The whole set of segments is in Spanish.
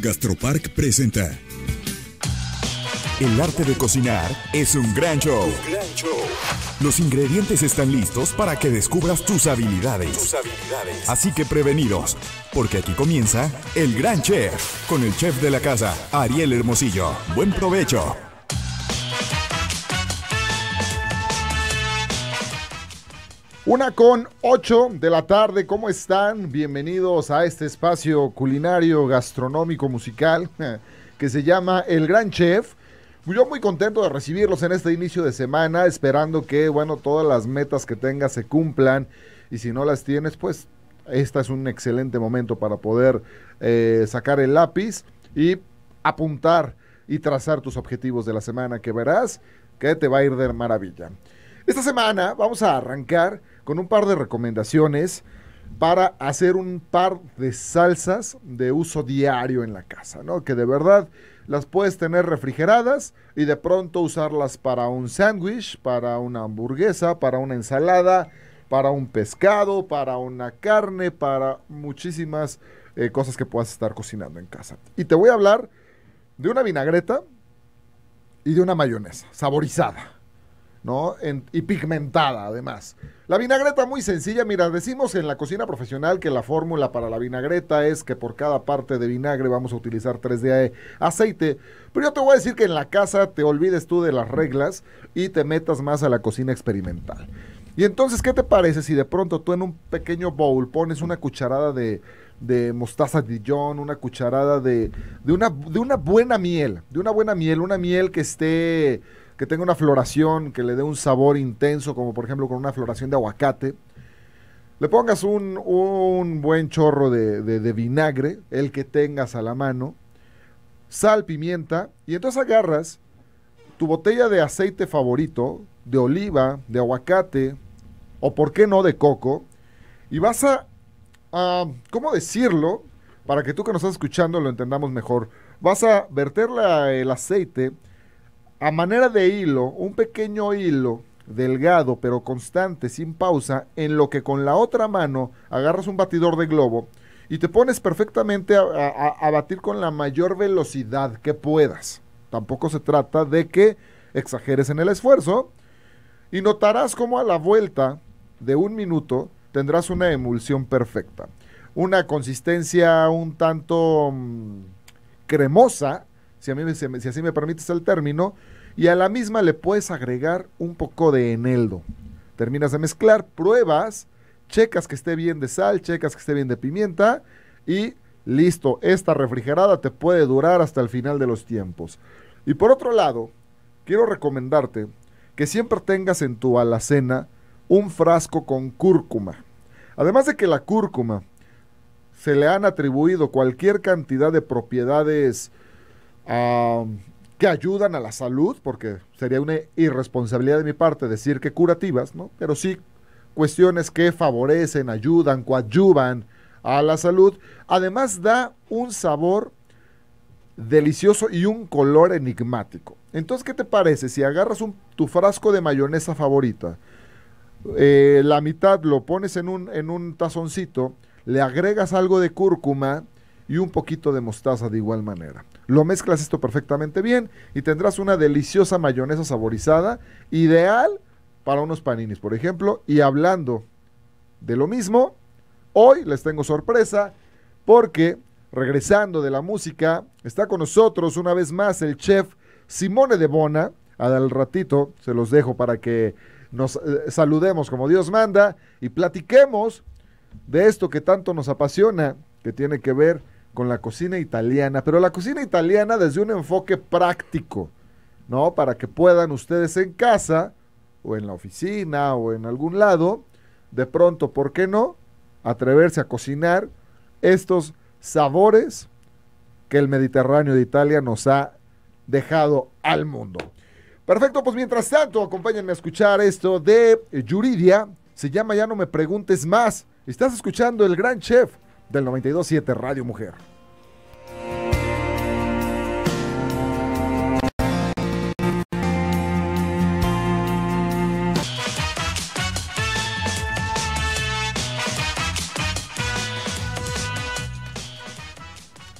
Gastropark presenta. El arte de cocinar es un gran show. Los ingredientes están listos para que descubras tus habilidades. tus habilidades. Así que prevenidos, porque aquí comienza El Gran Chef, con el chef de la casa, Ariel Hermosillo. Buen provecho. Una con ocho de la tarde, ¿cómo están? Bienvenidos a este espacio culinario, gastronómico, musical que se llama El Gran Chef. Yo muy contento de recibirlos en este inicio de semana, esperando que, bueno, todas las metas que tengas se cumplan y si no las tienes, pues este es un excelente momento para poder eh, sacar el lápiz y apuntar y trazar tus objetivos de la semana que verás que te va a ir de maravilla. Esta semana vamos a arrancar con un par de recomendaciones para hacer un par de salsas de uso diario en la casa, ¿no? Que de verdad las puedes tener refrigeradas y de pronto usarlas para un sándwich, para una hamburguesa, para una ensalada, para un pescado, para una carne, para muchísimas eh, cosas que puedas estar cocinando en casa. Y te voy a hablar de una vinagreta y de una mayonesa saborizada. ¿no? y pigmentada además. La vinagreta muy sencilla, mira, decimos en la cocina profesional que la fórmula para la vinagreta es que por cada parte de vinagre vamos a utilizar 3 de aceite, pero yo te voy a decir que en la casa te olvides tú de las reglas y te metas más a la cocina experimental. Y entonces, ¿qué te parece si de pronto tú en un pequeño bowl pones una cucharada de, de mostaza Dijon, una cucharada de, una, de una buena miel, de una buena miel, una miel que esté que tenga una floración que le dé un sabor intenso, como por ejemplo con una floración de aguacate. Le pongas un, buen chorro de, de, vinagre, el que tengas a la mano, sal, pimienta, y entonces agarras tu botella de aceite favorito, de oliva, de aguacate, o por qué no de coco, y vas a, ¿cómo decirlo? Para que tú que nos estás escuchando lo entendamos mejor. Vas a verter el aceite a manera de hilo, un pequeño hilo delgado pero constante, sin pausa, en lo que con la otra mano agarras un batidor de globo y te pones perfectamente a, batir con la mayor velocidad que puedas. Tampoco se trata de que exageres en el esfuerzo y notarás cómo a la vuelta de un minuto tendrás una emulsión perfecta, una consistencia un tanto mm, cremosa si, así me permites el término, y a la misma le puedes agregar un poco de eneldo. Terminas de mezclar, pruebas, checas que esté bien de sal, checas que esté bien de pimienta y listo, esta refrigerada te puede durar hasta el final de los tiempos. Y por otro lado, quiero recomendarte que siempre tengas en tu alacena un frasco con cúrcuma. Además de que la cúrcuma se le han atribuido cualquier cantidad de propiedades que ayudan a la salud, porque sería una irresponsabilidad de mi parte decir que curativas, ¿no? Pero sí cuestiones que favorecen, ayudan, coadyuvan a la salud. Además da un sabor delicioso y un color enigmático. Entonces, ¿qué te parece si agarras tu frasco de mayonesa favorita? Eh, la mitad lo pones en un tazoncito, le agregas algo de cúrcuma y un poquito de mostaza de igual manera. Lo mezclas esto perfectamente bien y tendrás una deliciosa mayonesa saborizada, ideal para unos paninis, por ejemplo. Y hablando de lo mismo, hoy les tengo sorpresa porque regresando de la música, está con nosotros una vez más el chef Simone de Bona. Al ratito se los dejo para que nos eh, saludemos como Dios manda y platiquemos de esto que tanto nos apasiona, que tiene que ver con la cocina italiana, pero la cocina italiana desde un enfoque práctico, ¿no? Para que puedan ustedes en casa o en la oficina o en algún lado, de pronto, ¿por qué no? Atreverse a cocinar estos sabores que el Mediterráneo de Italia nos ha dejado al mundo. Perfecto, pues mientras tanto, acompáñenme a escuchar esto de Yuridia. Se llama Ya no me preguntes más. Estás escuchando el gran chef del 92.7 Radio Mujer.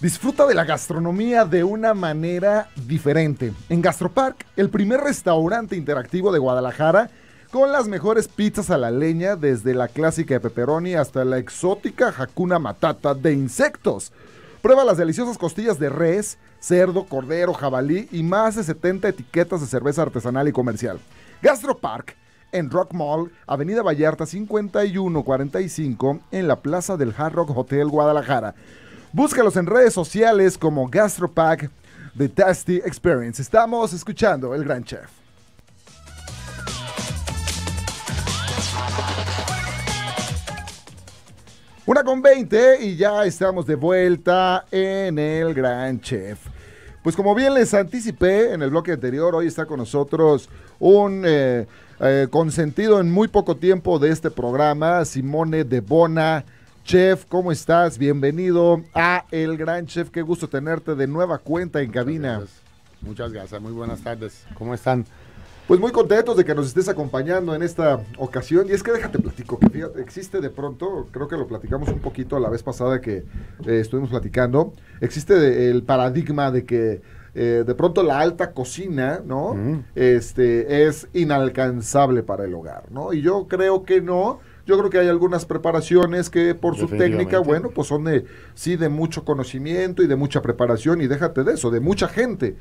Disfruta de la gastronomía de una manera diferente. En Gastropark, el primer restaurante interactivo de Guadalajara, con las mejores pizzas a la leña, desde la clásica de pepperoni hasta la exótica jacuna Matata de insectos. Prueba las deliciosas costillas de res, cerdo, cordero, jabalí y más de 70 etiquetas de cerveza artesanal y comercial. Gastropark en Rock Mall, Avenida Vallarta 5145, en la plaza del Hard Rock Hotel Guadalajara. Búscalos en redes sociales como Gastropack The Tasty Experience. Estamos escuchando El Gran Chef. Una con veinte y ya estamos de vuelta en el Gran Chef. Pues como bien les anticipé en el bloque anterior, hoy está con nosotros un eh, eh, consentido en muy poco tiempo de este programa, Simone de Bona. Chef, ¿cómo estás? Bienvenido a El Gran Chef. Qué gusto tenerte de nueva cuenta en cabina. Muchas gracias, Muchas gracias. muy buenas tardes. ¿Cómo están? Pues muy contentos de que nos estés acompañando en esta ocasión. Y es que déjate platico, que existe de pronto, creo que lo platicamos un poquito la vez pasada que eh, estuvimos platicando, existe el paradigma de que eh, de pronto la alta cocina, ¿no? Mm. Este es inalcanzable para el hogar, ¿no? Y yo creo que no. Yo creo que hay algunas preparaciones que por su técnica, bueno, pues son de sí de mucho conocimiento y de mucha preparación y déjate de eso, de mucha gente.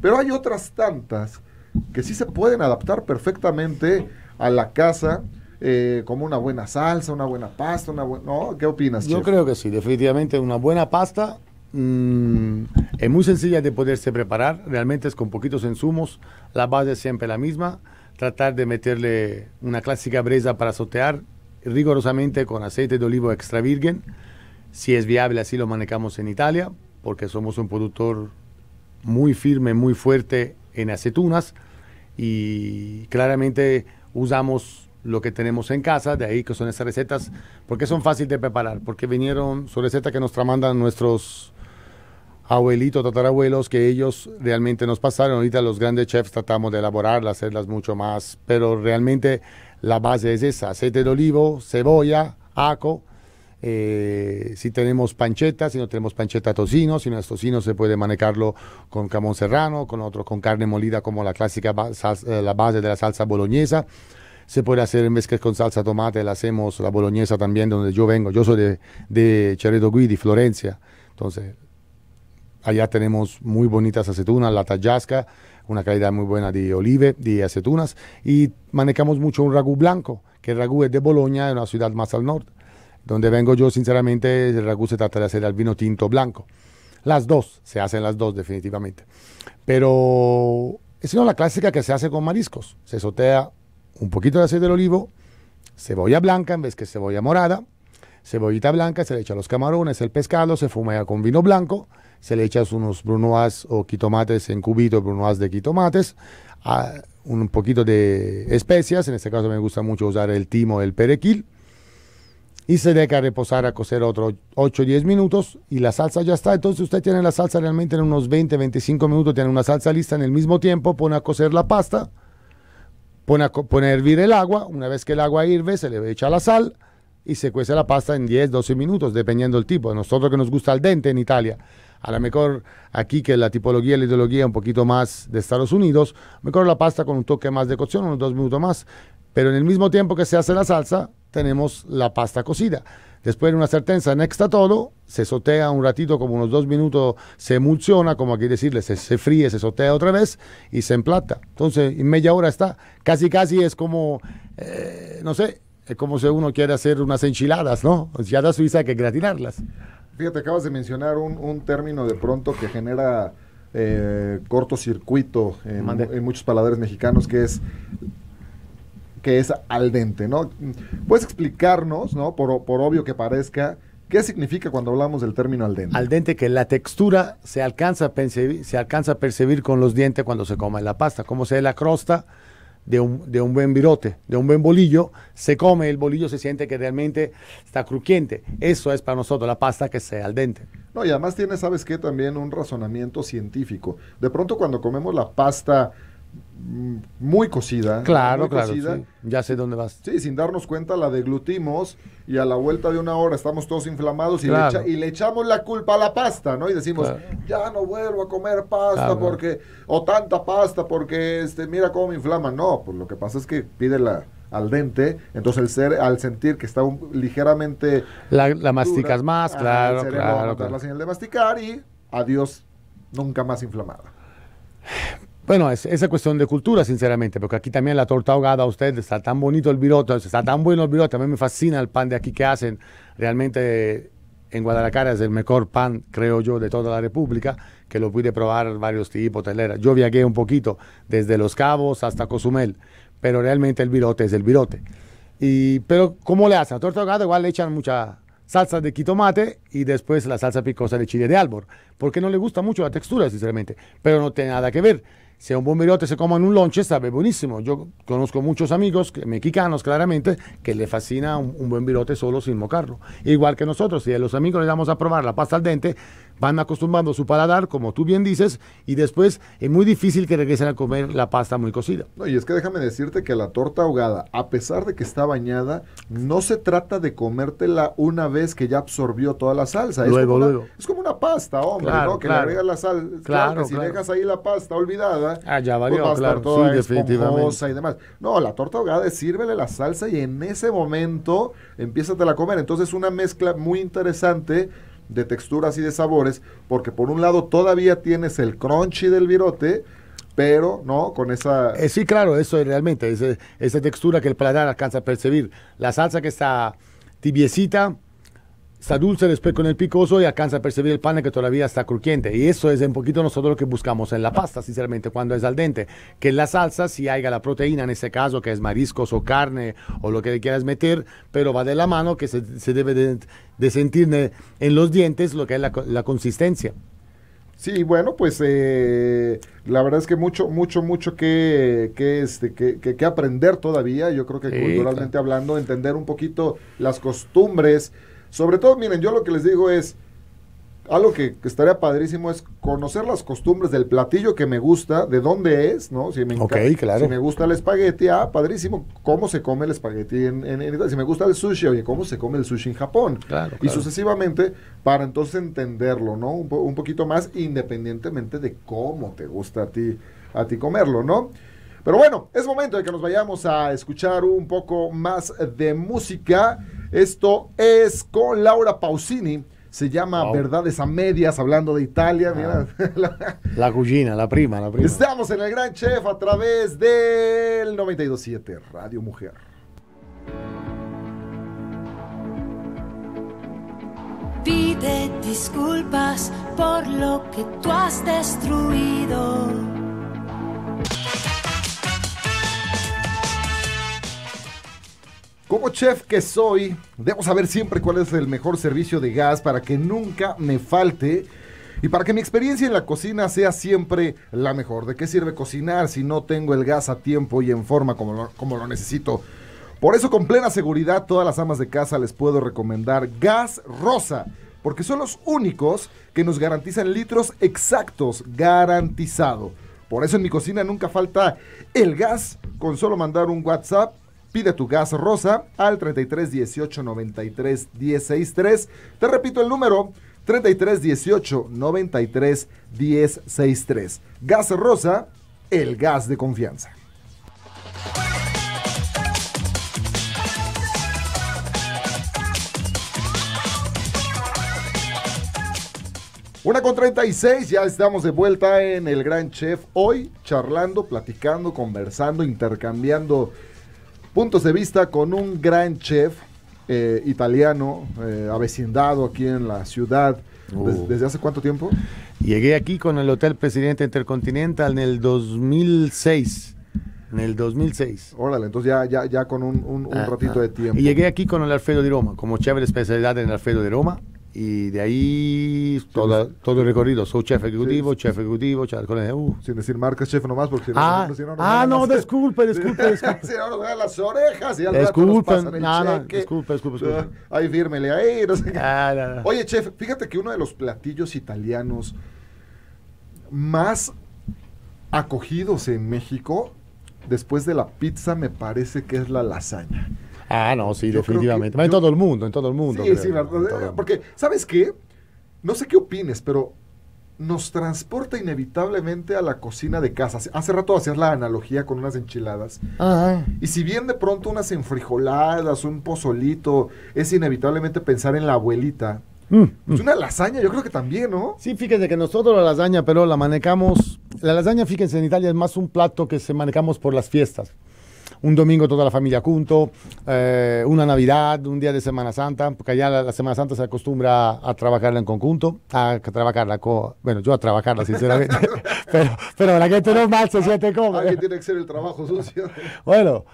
Pero hay otras tantas que sí se pueden adaptar perfectamente a la casa. Eh, como una buena salsa, una buena pasta, una ¿no? ¿Qué opinas? Yo creo que sí, definitivamente una buena pasta mm, es muy sencilla de poderse preparar, realmente es con poquitos insumos, la base es siempre la misma, tratar de meterle una clásica breza para sotear rigurosamente con aceite de olivo extra virgen, si es viable así lo manejamos en Italia, porque somos un productor muy firme, muy fuerte en aceitunas y claramente usamos lo que tenemos en casa, de ahí que son esas recetas, porque son fáciles de preparar, porque vinieron, su receta que nos tramandan nuestros abuelitos, tatarabuelos, que ellos realmente nos pasaron. Ahorita los grandes chefs tratamos de elaborarlas, hacerlas mucho más, pero realmente la base es esa, aceite de olivo, cebolla, ajo, eh, si tenemos pancheta, si no tenemos pancheta tocino, si no es tocino se puede manejarlo con camón serrano, con otro con carne molida como la clásica eh, la base de la salsa boloñesa. Se puede hacer en vez que con salsa tomate, la hacemos la boloñesa también donde yo vengo. Yo soy de, de Guí, Guidi, Florencia. Entonces, allá tenemos muy bonitas aceitunas, la tallasca, una calidad muy buena de olive, de aceitunas. Y manejamos mucho un ragú blanco, que el ragú es de Boloña, una ciudad más al norte. Donde vengo yo, sinceramente, el ragú se trata de hacer al vino tinto blanco. Las dos, se hacen las dos definitivamente. Pero es la clásica que se hace con mariscos. Se sotea un poquito de aceite de olivo, cebolla blanca en vez que cebolla morada, cebollita blanca, se le echa los camarones, el pescado, se fumea con vino blanco, se le echa unos brunoas o quitomates en cubito, brunoise de quitomates, un poquito de especias, en este caso me gusta mucho usar el timo, el perequil, y se deja reposar a cocer otros 8 o 10 minutos y la salsa ya está. Entonces usted tiene la salsa realmente en unos 20, 25 minutos, tiene una salsa lista en el mismo tiempo, pone a cocer la pasta, pone a, poner a hervir el agua, una vez que el agua hirve se le echa la sal y se cuece la pasta en 10, 12 minutos, dependiendo del tipo. A nosotros que nos gusta al dente en Italia, a lo mejor aquí que la tipología, la ideología un poquito más de Estados Unidos, mejor la pasta con un toque más de cocción, unos dos minutos más, pero en el mismo tiempo que se hace la salsa, tenemos la pasta cocida. Después en una certeza se todo, se sotea un ratito, como unos dos minutos, se emulsiona, como aquí decirle, se, fríe, se sotea otra vez y se emplata. Entonces, en media hora está. Casi, casi es como, eh, no sé, es como si uno quiere hacer unas enchiladas, ¿no? Enchiladas suiza hay que gratinarlas. Fíjate, acabas de mencionar un, término de pronto que genera eh, cortocircuito en, en, muchos paladares mexicanos, que es que es al dente, ¿no? ¿Puedes explicarnos, ¿no? Por, por obvio que parezca, ¿qué significa cuando hablamos del término al dente? Al dente que la textura se alcanza a percibir, se alcanza a percibir con los dientes cuando se come la pasta, como se ve la crosta de un, buen virote, de un buen bolillo, se come el bolillo, se siente que realmente está crujiente. Eso es para nosotros la pasta que sea al dente. No, y además tiene, ¿sabes qué? También un razonamiento científico. De pronto cuando comemos la pasta muy cocida. Claro, claro. Ya sé dónde vas. Sí, sin darnos cuenta la deglutimos y a la vuelta de una hora estamos todos inflamados y, le, y le, echamos la culpa a la pasta, ¿no? Y decimos, ya no vuelvo a comer pasta porque, o tanta pasta porque, este, mira cómo me inflama. No, pues lo que pasa es que pide la al dente, entonces el ser, al sentir que está ligeramente... La, la masticas más, claro, el claro. Va a la señal de masticar y adiós, nunca más inflamada. Bueno, es, esa cuestión de cultura, sinceramente, porque aquí también la torta ahogada, usted está tan bonito el virote, está tan bueno el virote, a mí me fascina el pan de aquí que hacen. Realmente en Guadalajara es el mejor pan, creo yo, de toda la República, que lo pude probar varios tipos, telera. Yo viagué un poquito, desde Los Cabos hasta Cozumel, pero realmente el virote es el virote. Y, pero, ¿cómo le hacen? La torta ahogada igual le echan mucha salsa de quitomate y después la salsa picosa de chile de árbol, porque no le gusta mucho la textura, sinceramente, pero no tiene nada que ver si a un bomberote se en un lonche, sabe buenísimo. Yo conozco muchos amigos mexicanos, claramente, que le fascina un, buen virote solo sin mocarlo. Igual que nosotros, si a los amigos le damos a probar la pasta al dente, van acostumbrando su paladar, como tú bien dices, y después es muy difícil que regresen a comer la pasta muy cocida. No, y es que déjame decirte que la torta ahogada, a pesar de que está bañada, no se trata de comértela una vez que ya absorbió toda la salsa. Luego, es como es como una pasta, hombre, ¿no? Que le agregas la sal. Claro, si dejas ahí la pasta olvidada, ah, ya pues valió, claro. va a toda y demás. No, la torta ahogada es sírvele la salsa y en ese momento empiezas a comer. Entonces, es una mezcla muy interesante de texturas y de sabores, porque por un lado todavía tienes el crunchy del virote, pero no con esa... Eh, sí, claro, eso realmente, esa, esa textura que el paladar alcanza a percibir. La salsa que está tibiecita, está dulce después con el picoso y alcanza a percibir el pan que todavía está crujiente. Y eso es un poquito nosotros lo que buscamos en la pasta, sinceramente, cuando es al dente. Que en la salsa si haya la proteína, en este caso, que es mariscos o carne o lo que le quieras meter, pero va de la mano que se, debe de, sentir en los dientes lo que es la, consistencia. Sí, bueno, pues eh, la verdad es que mucho, mucho, mucho que, que, este, que, que, aprender todavía. Yo creo que culturalmente hablando, entender un poquito las costumbres, sobre todo, miren, yo lo que les digo es, algo que, estaría padrísimo es conocer las costumbres del platillo que me gusta, de dónde es, ¿no? Si me, me gusta el espagueti, ah, padrísimo, cómo se come el espagueti en, en, Si me gusta el sushi, oye, cómo se come el sushi en Japón. Claro, y sucesivamente, para entonces entenderlo, ¿no? Un, un, poquito más, independientemente de cómo te gusta a ti, a ti comerlo, ¿no? Pero bueno, es momento de que nos vayamos a escuchar un poco más de música. Esto es con Laura Pausini. Se llama Verdades a Medias, hablando de Italia. Ah. La, cugina, la prima, la prima. Estamos en el Gran Chef a través del 927 Radio Mujer. Pide disculpas por lo que tú has destruido chef que soy, debo saber siempre cuál es el mejor servicio de gas para que nunca me falte y para que mi experiencia en la cocina sea siempre la mejor. ¿De qué sirve cocinar si no tengo el gas a tiempo y en forma como como lo necesito? Por eso con plena seguridad todas las amas de casa les puedo recomendar Gas Rosa, porque son los únicos que nos garantizan litros exactos, garantizado. Por eso en mi cocina nunca falta el gas, con solo mandar un WhatsApp Pide tu gas rosa al 33 18 93 163. Te repito el número 33 18 93 163. Gas rosa, el gas de confianza. Una con 36, ya estamos de vuelta en el Gran Chef hoy, charlando, platicando, conversando, intercambiando Puntos de vista con un gran chef eh, italiano, eh, avecindado aquí en la ciudad. Oh. ¿Desde hace cuánto tiempo? Llegué aquí con el Hotel Presidente Intercontinental en el 2006. En el 2006. Órale, entonces ya, ya, ya con un, ah, ratito ah. de tiempo. Y llegué aquí con el Alfredo de Roma, como chef de especialidad en el Alfredo de Roma y de ahí todo el recorrido. Soy chef ejecutivo, chef ejecutivo, chef uh. Sin decir marcas, chef nomás, porque ah, no, si no, ah, no ah, no, disculpe, disculpe, disculpe. si no nos dan las orejas y al disculpen, rato nada, disculpe, disculpe, ah, disculpe. Ahí fírmele, ahí, no sé ah, Oye, chef, fíjate que uno de los platillos italianos más acogidos en México, después de la pizza, me parece que es la lasaña. Ah, no, sí, definitivamente. en todo el mundo, en todo el mundo. Sí, sí, porque, ¿sabes qué? No sé qué opines, pero nos transporta inevitablemente a la cocina de casa. Hace rato hacías la analogía con unas enchiladas. Ajá. Y si bien de pronto unas enfrijoladas, un pozolito, es inevitablemente pensar en la abuelita. Mm, es mm. una lasaña, yo creo que también, ¿no? Sí, fíjense que nosotros la lasaña, pero la manejamos. La lasaña, fíjense, en Italia es más un plato que se manejamos por las fiestas un domingo toda la familia junto, eh, una Navidad, un día de Semana Santa, porque allá la, Semana Santa se acostumbra a, trabajarla en conjunto, a, trabajarla, bueno, yo a trabajarla sinceramente, pero, la gente mal se siente como. Alguien tiene que ser el trabajo sucio. bueno,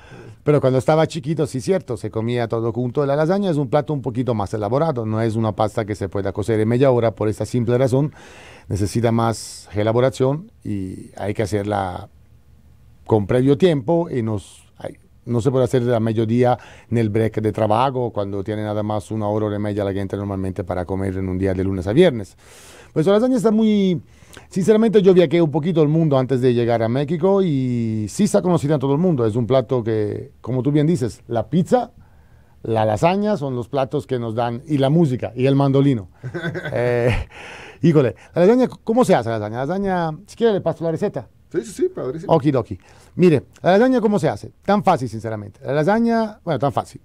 pero cuando estaba chiquito, sí cierto, se comía todo junto. La lasaña es un plato un poquito más elaborado, no es una pasta que se pueda cocer en media hora por esta simple razón, necesita más elaboración y hay que hacerla con previo tiempo y nos no se puede hacer a mediodía en el break de trabajo, cuando tiene nada más una hora y media la gente normalmente para comer en un día de lunes a viernes. Pues la lasaña está muy... Sinceramente yo viajé un poquito el mundo antes de llegar a México y sí está conocida en todo el mundo. Es un plato que, como tú bien dices, la pizza, la lasaña son los platos que nos dan y la música y el mandolino. Eh, híjole, la lasaña, ¿cómo se hace la lasaña? La lasaña, si quieres le paso la receta. Sí, sí, sí, padrísimo. Okidoki. Mire, la lasaña, ¿cómo se hace? Tan fácil, sinceramente. La lasaña, bueno, tan fácil.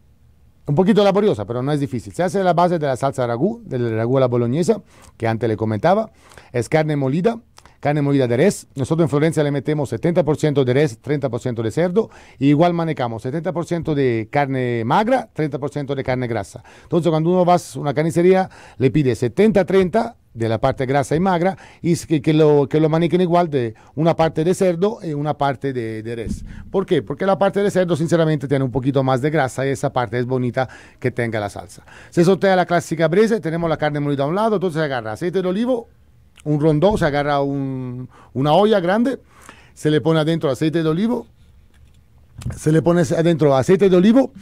Un poquito laboriosa, pero no es difícil. Se hace la base de la salsa ragú, del ragú a la boloñesa, que antes le comentaba. Es carne molida, carne molida de res. Nosotros en Florencia le metemos 70% de res, 30% de cerdo. igual manejamos 70% de carne magra, 30% de carne grasa. Entonces, cuando uno va a una carnicería, le pide 70-30 de la parte grasa y magra y que, lo, que lo maniquen igual de una parte de cerdo y una parte de, de, res. ¿Por qué? Porque la parte de cerdo sinceramente tiene un poquito más de grasa y esa parte es bonita que tenga la salsa. Se sotea la clásica brisa, tenemos la carne molida a un lado, entonces se agarra aceite de olivo, un rondón, se agarra una olla grande, se le pone adentro aceite de olivo, se le pone adentro aceite de olivo,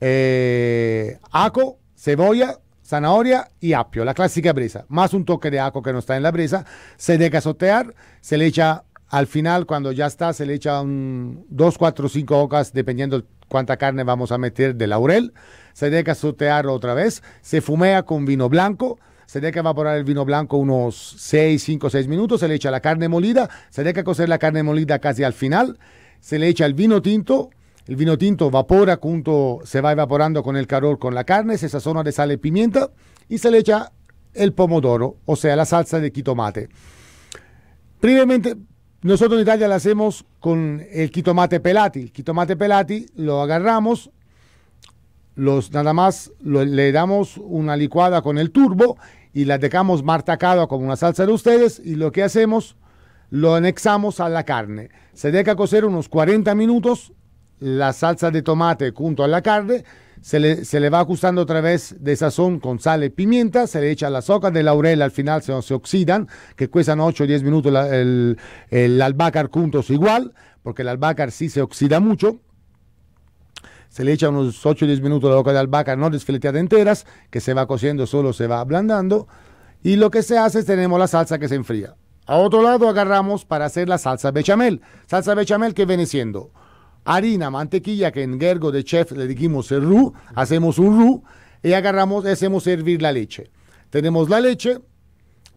eh, aco, cebolla, zanahoria y apio, la clásica brisa, más un toque de ajo que no está en la brisa, se deja sotear, se le echa al final cuando ya está, se le echa dos, cuatro, cinco hojas, dependiendo cuánta carne vamos a meter de laurel, se deja sotear otra vez, se fumea con vino blanco, se deja evaporar el vino blanco unos 6, 5, 6 minutos, se le echa la carne molida, se deja cocer la carne molida casi al final, se le echa el vino tinto, el vino tinto evapora junto, se va evaporando con el calor, con la carne, se sazona de sal y pimienta y se le echa el pomodoro, o sea, la salsa de quitomate. Previamente, nosotros en Italia la hacemos con el quitomate pelati. El quitomate pelati lo agarramos, los, nada más le damos una licuada con el turbo y la dejamos martacada ...como una salsa de ustedes y lo que hacemos, lo anexamos a la carne. Se deja cocer unos 40 minutos la salsa de tomate junto a la carne, se le, va ajustando otra vez de sazón con sal y pimienta, se le echa la soca de laurel al final se, se oxidan, que cuestan 8 o 10 minutos el, el juntos igual, porque el albahaca sí se oxida mucho, se le echa unos 8 o 10 minutos la boca de albahaca no desfileteadas enteras, que se va cociendo solo, se va ablandando. Y lo que se hace es tenemos la salsa que se enfría. A otro lado agarramos para hacer la salsa bechamel. Salsa bechamel que viene siendo harina, mantequilla, que en Gergo de chef le dijimos el roux, hacemos un roux y agarramos, hacemos hervir la leche. Tenemos la leche,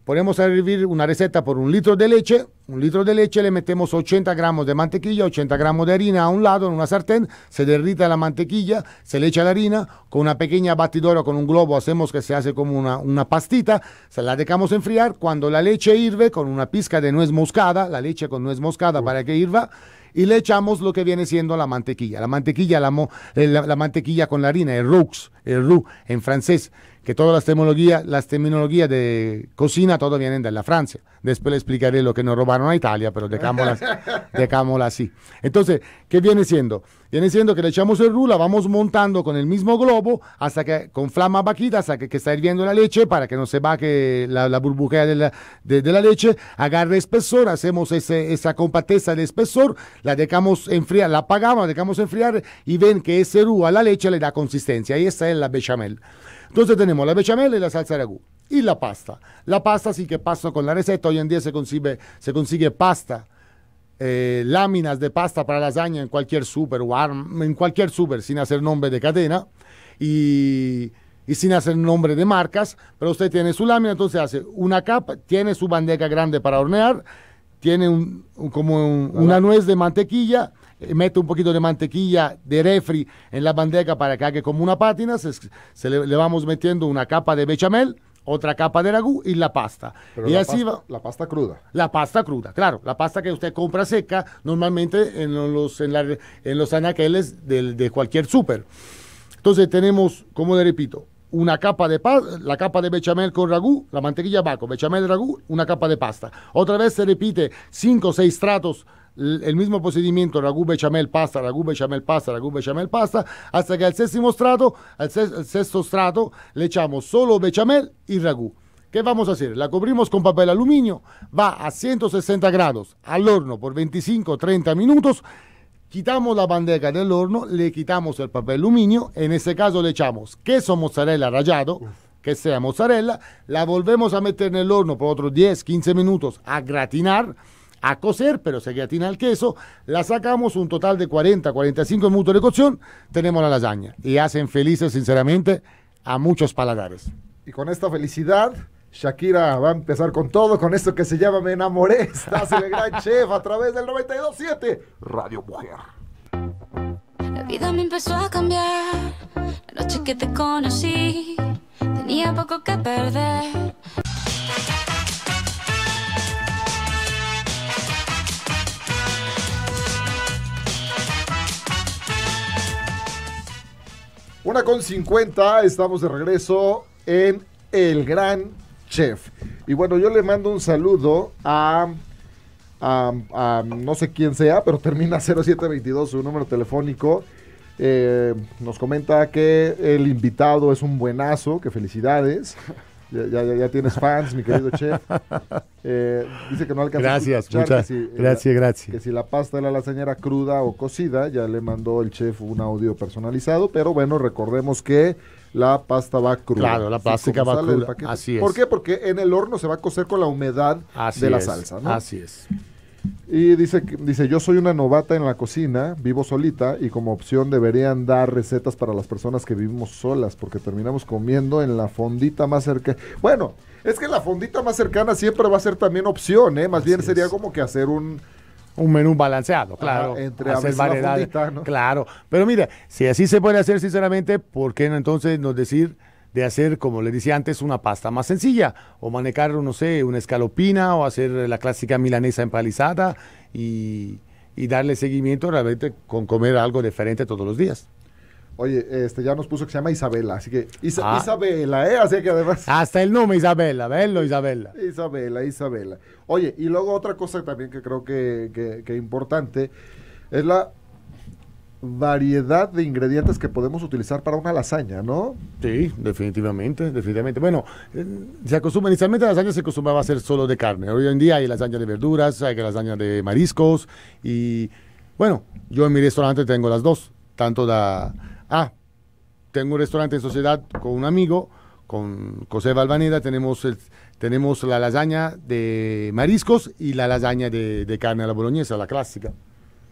ponemos a hervir una receta por un litro de leche, un litro de leche le metemos 80 gramos de mantequilla, 80 gramos de harina a un lado en una sartén, se derrita la mantequilla, se le echa la harina, con una pequeña batidora, con un globo hacemos que se hace como una, una pastita, se la dejamos enfriar, cuando la leche hirve con una pizca de nuez moscada, la leche con nuez moscada para que hirva, y le echamos lo que viene siendo la mantequilla. La mantequilla, la, eh, mantequilla con la harina, el roux, el roux en francés que todas las terminologías, las terminologías de cocina, todo vienen de la Francia. Después le explicaré lo que nos robaron a Italia, pero dejámosla, así. Entonces, ¿qué viene siendo? Viene siendo que le echamos el rula, vamos montando con el mismo globo hasta que, con flama vaquita, hasta que, está hirviendo la leche para que no se baje la, la burbuja de la, de, la, leche, agarre espesor, hacemos esa compacteza de espesor, la dejamos enfriar, la apagamos, la dejamos enfriar y ven que ese a la leche le da consistencia. Y esa es la bechamel. Entonces tenemos la bechamel y la salsa de ragú. Y la pasta. La pasta sí que pasa con la receta. Hoy en día se consigue, se consigue pasta. Eh, láminas de pasta para lasaña en cualquier super o en cualquier super sin hacer nombre de cadena y, sin hacer nombre de marcas pero usted tiene su lámina entonces hace una capa tiene su bandeja grande para hornear tiene como una nuez de mantequilla eh, mete un poquito de mantequilla de refri en la bandeja para que haga como una pátina, se, le, vamos metiendo una capa de bechamel, otra capa de ragú y la pasta. y así va. La pasta cruda. La pasta cruda, claro. La pasta que usted compra seca normalmente en los, en, en los anaqueles de, de cualquier súper. Entonces tenemos, como le repito, una capa de la capa de bechamel con ragú, la mantequilla va con bechamel ragú, una capa de pasta. Otra vez se repite cinco o seis tratos el mismo procedimiento, ragú, bechamel pasta, ragú, bechamel pasta, ragú, bechamel pasta, hasta que al sexto strato, al, le echamos solo bechamel y ragú. ¿Qué vamos a hacer? La cubrimos con papel aluminio, va a 160 grados al horno por 25-30 minutos. Quitamos la bandeja del horno, le quitamos el papel aluminio. En este caso le echamos queso mozzarella rallado, que sea mozzarella. La volvemos a meter en el horno por otros 10-15 minutos a gratinar a cocer, pero se guiatina al queso, la sacamos un total de 40, 45 minutos de cocción, tenemos la lasaña. Y hacen felices, sinceramente, a muchos paladares. Y con esta felicidad... Shakira va a empezar con todo, con esto que se llama Me enamoré. Estás el gran chef a través del 92.7 Radio Mujer. La vida me empezó a cambiar la noche que te conocí. Tenía poco que perder. Una con cincuenta, estamos de regreso en El Gran Chef. Y bueno, yo le mando un saludo a, a, no sé quién sea, pero termina 0722, su número telefónico. Eh, nos comenta que el invitado es un buenazo, que felicidades. Ya, ya, tienes fans, mi querido chef. Eh, dice que no alcanza gracias, gracias, gracias. Que si la pasta de la señora cruda o cocida, ya le mandó el chef un audio personalizado, pero bueno, recordemos que la pasta va cruda. Claro, la pasta va cruda. Así es. ¿Por qué? Porque en el horno se va a cocer con la humedad de la salsa, ¿no? Así es. Y dice, dice, yo soy una novata en la cocina, vivo solita y como opción deberían dar recetas para las personas que vivimos solas porque terminamos comiendo en la fondita más cercana. Bueno, es que la fondita más cercana siempre va a ser también opción, ¿eh? Más bien sería como que hacer un... Un menú balanceado, claro. entre hacer variedades ¿no? Claro. Pero mira, si así se puede hacer, sinceramente, ¿por qué no entonces nos decir de hacer, como le decía antes, una pasta más sencilla o manejar, no sé, una escalopina o hacer la clásica milanesa empalizada y, darle seguimiento realmente con comer algo diferente todos los días. Oye, este ya nos puso que se llama Isabela, así que ah. Isabela, ¿eh? Así que además. Hasta el nombre Isabela, bello Isabela. Isabela, Isabela. Oye, y luego otra cosa también que creo que, es importante es la variedad de ingredientes que podemos utilizar para una lasaña, ¿no? Sí, definitivamente, definitivamente. Bueno, eh, se acostumbra, inicialmente la lasaña se acostumbraba a ser solo de carne. Hoy en día hay lasaña de verduras, hay lasaña de mariscos y bueno, yo en mi restaurante tengo las dos, tanto da, ah, tengo un restaurante en sociedad con un amigo, con José Valvaneda, tenemos tenemos la lasaña de mariscos y la lasaña de, de carne a la boloñesa, la clásica.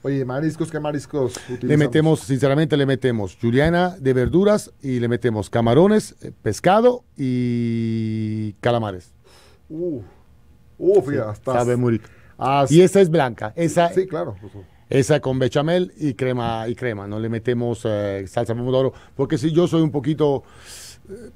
Oye, mariscos, ¿qué mariscos Le metemos, sinceramente, le metemos juliana de verduras y le metemos camarones, eh, pescado y calamares. Uh, uf, ya está. Sabe muy rico. y esta es blanca. Esa, sí, claro. Esa con bechamel y crema, y crema. No le metemos eh, salsa salsa pomodoro. Porque si yo soy un poquito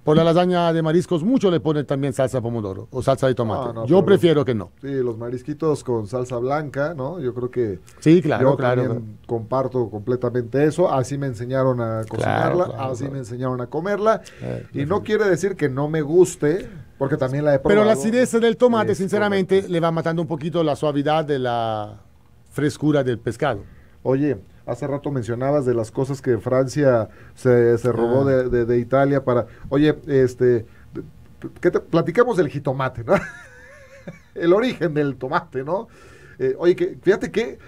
por la lasaña de mariscos, mucho le ponen también salsa pomodoro o salsa de tomate. Ah, yo prefiero que no. Sí, los marisquitos con salsa blanca, ¿no? Yo creo que. Sí, claro, claro, comparto completamente eso. Así me enseñaron a cocinarla, así me enseñaron a comerla. Eh, y no quiere decir que no me guste, porque también la he probado. Pero la acidez del tomate, sinceramente, le va matando un poquito la suavidad de la frescura del pescado. Oye, Hace rato mencionabas de las cosas que Francia se, robó ah. de, Italia para... Oye, este, platicamos del jitomate, ¿no? El origen del tomate, ¿no? Eh, oye, que, fíjate que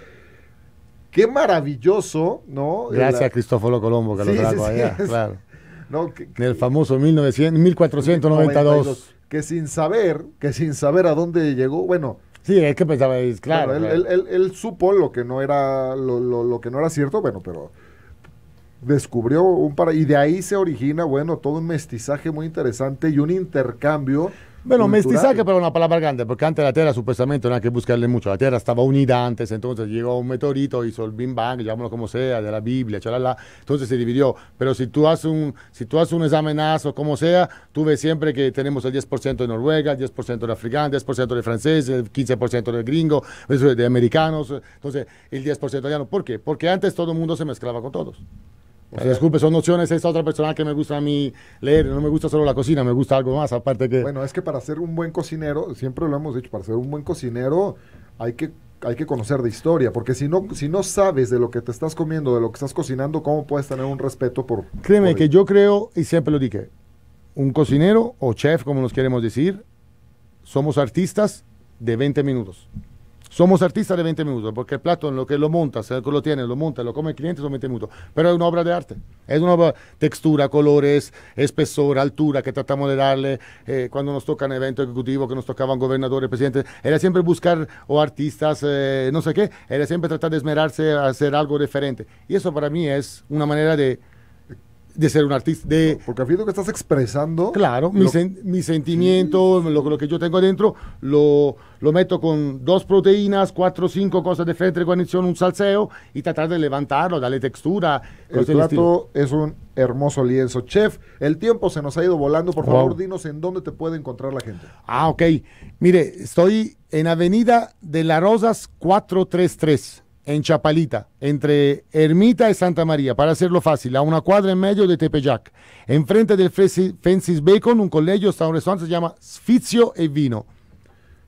qué maravilloso, ¿no? Gracias a Cristóforo Colombo que lo trajo claro. en el famoso 1900, 1492. que sin saber, que sin saber a dónde llegó, bueno, Sí, es que pensabais, claro. él, supo lo que no era, lo, que no era cierto, bueno, pero descubrió un para y de ahí se origina, bueno, todo un mestizaje muy interesante y un intercambio bueno, mestizaje pero una palabra grande, porque antes la Tierra supuestamente no hay que buscarle mucho, la Tierra estaba unida antes, entonces llegó un meteorito, hizo el bimbang, Bang, llamémoslo como sea, de la Biblia, chalala, entonces se dividió, pero si tú haces un, si tú haces un examenazo, como sea, tú ves siempre que tenemos el 10% de Noruega, el 10% de africano, el 10% de francés, el 15% de gringo, de americanos, entonces el 10% de italiano, ¿por qué? Porque antes todo el mundo se mezclaba con todos sea, disculpe, son opciones. Esta otra persona que me gusta a mí leer, no me gusta solo la cocina, me gusta algo más, aparte que... Bueno, es que para ser un buen cocinero, siempre lo hemos dicho, para ser un buen cocinero hay que, hay que conocer de historia, porque si no, si no sabes de lo que te estás comiendo, de lo que estás cocinando, ¿cómo puedes tener un respeto por... Créeme que yo creo, y siempre lo dije, un cocinero o chef, como nos queremos decir, somos artistas de 20 minutos. Somos artistas de 20 minutos, porque el plato lo que lo montas, lo tiene, lo monta, lo come el cliente son 20 minutos. Pero es una obra de arte. Es una obra, textura, colores, espesor, altura que tratamos de darle eh, cuando nos tocan evento ejecutivo, que nos tocaban gobernadores, presidentes. Era siempre buscar o artistas, eh, no sé qué. Era siempre tratar de esmerarse a hacer algo diferente. Y eso para mí es una manera de de ser un artista. De, Porque fíjate que estás expresando. Claro, mi sentimiento, lo, que yo tengo adentro, lo, lo meto con dos proteínas, cuatro o cinco cosas de frente de un salseo y tratar de levantarlo, darle textura. este plato es un hermoso lienzo. Chef, el tiempo se nos ha ido volando. Por favor, dinos en dónde te puede encontrar la gente. Ah, ok. Mire, estoy en Avenida de las Rosas 433 en Chapalita, entre Ermita y Santa María, para hacerlo fácil, a una cuadra en medio de Tepeyac, enfrente del Francis Bacon, un colegio, está un restaurante, se llama Sfizio e Vino.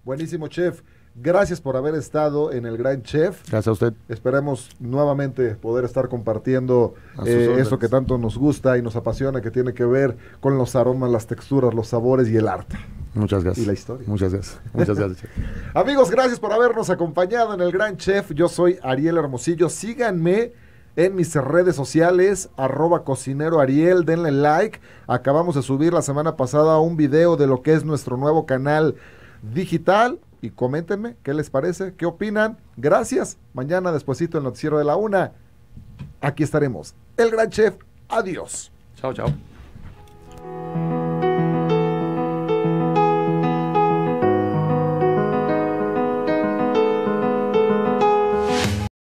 Buenísimo, chef. Gracias por haber estado en el Gran Chef. Gracias a usted. Esperemos nuevamente poder estar compartiendo eh, eso que tanto nos gusta y nos apasiona, que tiene que ver con los aromas, las texturas, los sabores y el arte. Muchas gracias. Y la historia. Muchas gracias. Muchas gracias. Amigos, gracias por habernos acompañado en el Gran Chef. Yo soy Ariel Hermosillo. Síganme en mis redes sociales, arroba cocinero Ariel, denle like. Acabamos de subir la semana pasada un video de lo que es nuestro nuevo canal digital. Y coméntenme qué les parece, qué opinan. Gracias. Mañana, despuesito, el noticiero de la una. Aquí estaremos. El Gran Chef, adiós. Chao, chao.